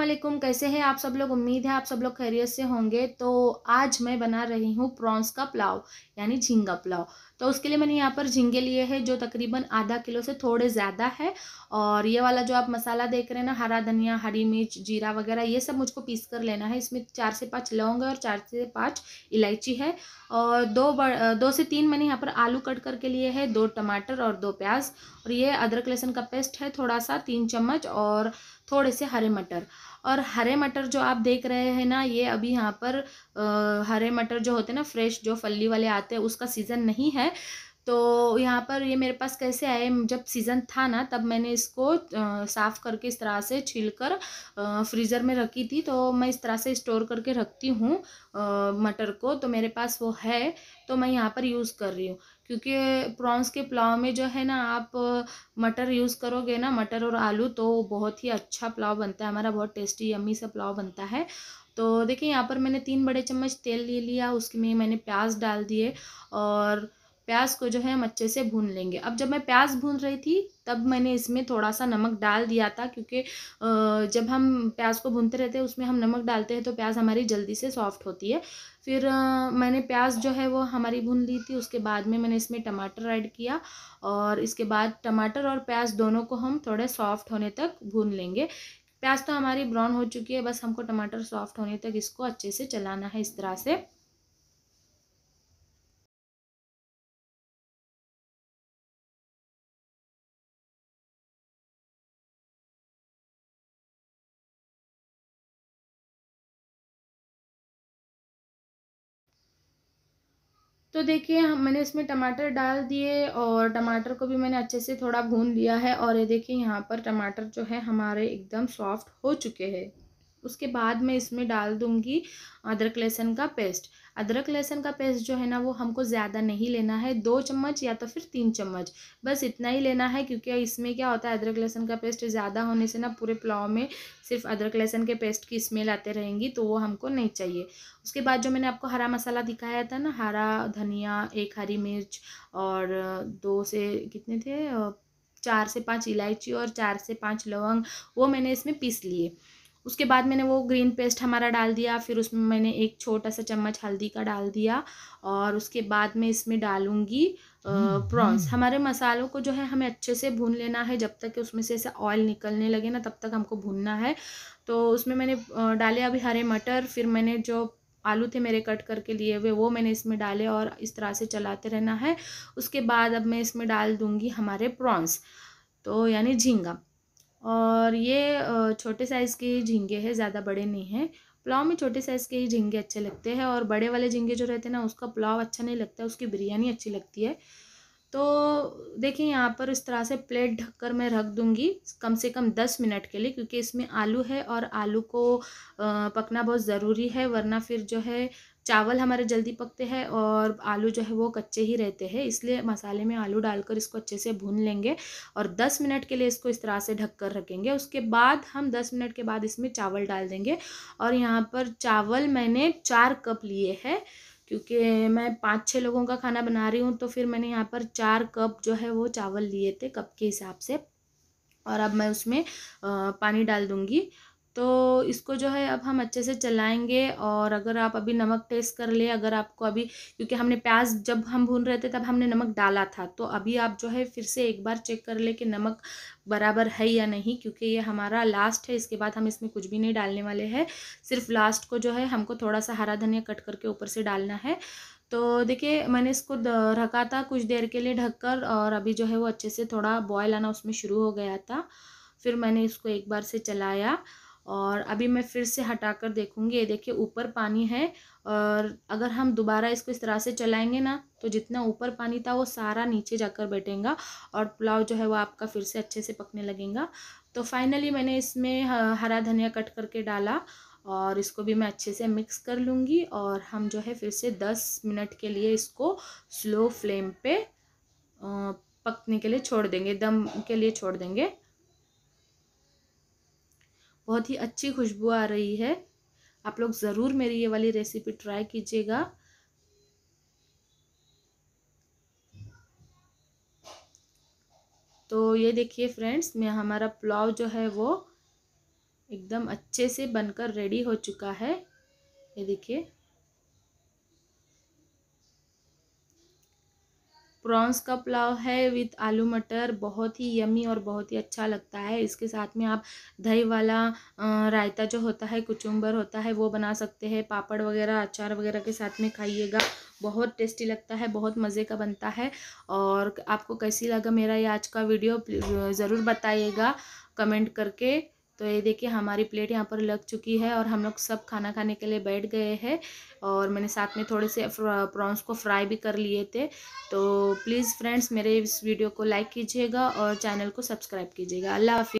अस्सलाम कैसे हैं आप सब लोग उम्मीद है आप सब लोग खैरियत से होंगे तो आज मैं बना रही हूँ प्रॉन्स का पुलाव यानी झींगा पुलाव तो उसके लिए मैंने यहाँ पर झींगे लिए हैं जो तकरीबन आधा किलो से थोड़े ज़्यादा है और ये वाला जो आप मसाला देख रहे हैं ना हरा धनिया हरी मिर्च जीरा वगैरह ये सब मुझको पीस कर लेना है इसमें चार से पाँच लौंग है और चार से पाँच इलायची है और दो बड़ दो से तीन मैंने यहाँ पर आलू कट करके लिए है दो टमाटर और दो प्याज और ये अदरक लहसुन का पेस्ट है थोड़ा सा तीन चम्मच और थोड़े से हरे मटर और हरे मटर जो आप देख रहे हैं ना ये अभी यहाँ पर आ, हरे मटर जो होते हैं ना फ्रेश जो फली वाले आते हैं उसका सीज़न नहीं है तो यहाँ पर ये मेरे पास कैसे आए जब सीज़न था ना तब मैंने इसको साफ़ करके इस तरह से छील कर फ्रीज़र में रखी थी तो मैं इस तरह से स्टोर करके रखती हूँ मटर को तो मेरे पास वो है तो मैं यहाँ पर यूज़ कर रही हूँ क्योंकि प्रॉन्स के पुलाव में जो है ना आप मटर यूज़ करोगे ना मटर और आलू तो बहुत ही अच्छा पुलाव बनता है हमारा बहुत टेस्टी यम्मी सा पुलाव बनता है तो देखिए यहाँ पर मैंने तीन बड़े चम्मच तेल ले लिया उसमें मैंने प्याज डाल दिए और प्याज को जो है हम अच्छे से भून लेंगे अब जब मैं प्याज भून रही थी तब मैंने इसमें थोड़ा सा नमक डाल दिया था क्योंकि जब हम प्याज को भूनते रहते हैं उसमें हम नमक डालते हैं तो प्याज हमारी जल्दी से सॉफ्ट होती है फिर मैंने प्याज जो है वो हमारी भून ली थी उसके बाद में मैंने इसमें टमाटर ऐड किया और इसके बाद टमाटर और प्याज दोनों को हम थोड़े सॉफ्ट होने तक भून लेंगे प्याज तो हमारी ब्राउन हो चुकी है बस हमको टमाटर सॉफ्ट होने तक इसको अच्छे से चलाना है इस तरह से तो देखिए हम मैंने इसमें टमाटर डाल दिए और टमाटर को भी मैंने अच्छे से थोड़ा भून लिया है और ये देखिए यहाँ पर टमाटर जो है हमारे एकदम सॉफ्ट हो चुके हैं उसके बाद मैं इसमें डाल दूँगी अदरक लहसुन का पेस्ट अदरक लहसुन का पेस्ट जो है ना वो हमको ज़्यादा नहीं लेना है दो चम्मच या तो फिर तीन चम्मच बस इतना ही लेना है क्योंकि इसमें क्या होता है अदरक लहसुन का पेस्ट ज़्यादा होने से ना पूरे पुलाव में सिर्फ अदरक लहसुन के पेस्ट की स्मेल आते रहेंगी तो वो हमको नहीं चाहिए उसके बाद जो मैंने आपको हरा मसाला दिखाया था ना हरा धनिया एक हरी मिर्च और दो से कितने थे चार से पाँच इलायची और चार से पाँच लवंग वो मैंने इसमें पीस लिए उसके बाद मैंने वो ग्रीन पेस्ट हमारा डाल दिया फिर उसमें मैंने एक छोटा सा चम्मच हल्दी का डाल दिया और उसके बाद मैं इसमें डालूँगी प्रॉन्स हम्म, हम्म। हमारे मसालों को जो है हमें अच्छे से भून लेना है जब तक कि उसमें से ऐसा ऑयल निकलने लगे ना तब तक हमको भूनना है तो उसमें मैंने डाले अभी हरे मटर फिर मैंने जो आलू थे मेरे कट करके लिए हुए वो मैंने इसमें डाले और इस तरह से चलाते रहना है उसके बाद अब मैं इसमें डाल दूँगी हमारे प्रॉन्स तो यानी झींगा और ये छोटे साइज़ के झींगे हैं ज़्यादा बड़े नहीं हैं पुलाव में छोटे साइज़ के ही झींगे अच्छे लगते हैं और बड़े वाले झींगे जो रहते हैं ना उसका पुलाव अच्छा नहीं लगता उसकी बिरयानी अच्छी लगती है तो देखिए यहाँ पर इस तरह से प्लेट ढककर मैं रख दूँगी कम से कम दस मिनट के लिए क्योंकि इसमें आलू है और आलू को पकना बहुत ज़रूरी है वरना फिर जो है चावल हमारे जल्दी पकते हैं और आलू जो है वो कच्चे ही रहते हैं इसलिए मसाले में आलू डालकर इसको अच्छे से भून लेंगे और 10 मिनट के लिए इसको इस तरह से ढक कर रखेंगे उसके बाद हम 10 मिनट के बाद इसमें चावल डाल देंगे और यहाँ पर चावल मैंने चार कप लिए हैं क्योंकि मैं पाँच छः लोगों का खाना बना रही हूँ तो फिर मैंने यहाँ पर चार कप जो है वो चावल लिए थे कप के हिसाब से और अब मैं उसमें पानी डाल दूँगी तो इसको जो है अब हम अच्छे से चलाएंगे और अगर आप अभी नमक टेस्ट कर ले अगर आपको अभी क्योंकि हमने प्याज जब हम भून रहे थे तब हमने नमक डाला था तो अभी आप जो है फिर से एक बार चेक कर ले कि नमक बराबर है या नहीं क्योंकि ये हमारा लास्ट है इसके बाद हम इसमें कुछ भी नहीं डालने वाले हैं सिर्फ लास्ट को जो है हमको थोड़ा सा हरा धनिया कट करके ऊपर से डालना है तो देखिए मैंने इसको रखा था कुछ देर के लिए ढककर और अभी जो है वो अच्छे से थोड़ा बॉयल आना उसमें शुरू हो गया था फिर मैंने इसको एक बार से चलाया और अभी मैं फिर से हटा कर देखूँगी ये देखिए ऊपर पानी है और अगर हम दोबारा इसको इस तरह से चलाएंगे ना तो जितना ऊपर पानी था वो सारा नीचे जाकर बैठेगा और पुलाव जो है वो आपका फिर से अच्छे से पकने लगेगा तो फाइनली मैंने इसमें हरा धनिया कट करके डाला और इसको भी मैं अच्छे से मिक्स कर लूँगी और हम जो है फिर से दस मिनट के लिए इसको स्लो फ्लेम पे पकने के लिए छोड़ देंगे दम के लिए छोड़ देंगे बहुत ही अच्छी खुशबू आ रही है आप लोग ज़रूर मेरी ये वाली रेसिपी ट्राई कीजिएगा तो ये देखिए फ्रेंड्स मैं हमारा पुलाव जो है वो एकदम अच्छे से बनकर रेडी हो चुका है ये देखिए प्रॉन्स का पुलाव है विथ आलू मटर बहुत ही यमी और बहुत ही अच्छा लगता है इसके साथ में आप दही वाला रायता जो होता है कुचुम्बर होता है वो बना सकते हैं पापड़ वगैरह अचार वगैरह के साथ में खाइएगा बहुत टेस्टी लगता है बहुत मज़े का बनता है और आपको कैसी लगा मेरा ये आज का वीडियो ज़रूर बताइएगा कमेंट करके तो ये देखिए हमारी प्लेट यहाँ पर लग चुकी है और हम लोग सब खाना खाने के लिए बैठ गए हैं और मैंने साथ में थोड़े से प्रॉन्स को फ्राई भी कर लिए थे तो प्लीज़ फ्रेंड्स मेरे इस वीडियो को लाइक कीजिएगा और चैनल को सब्सक्राइब कीजिएगा अल्लाह हाफि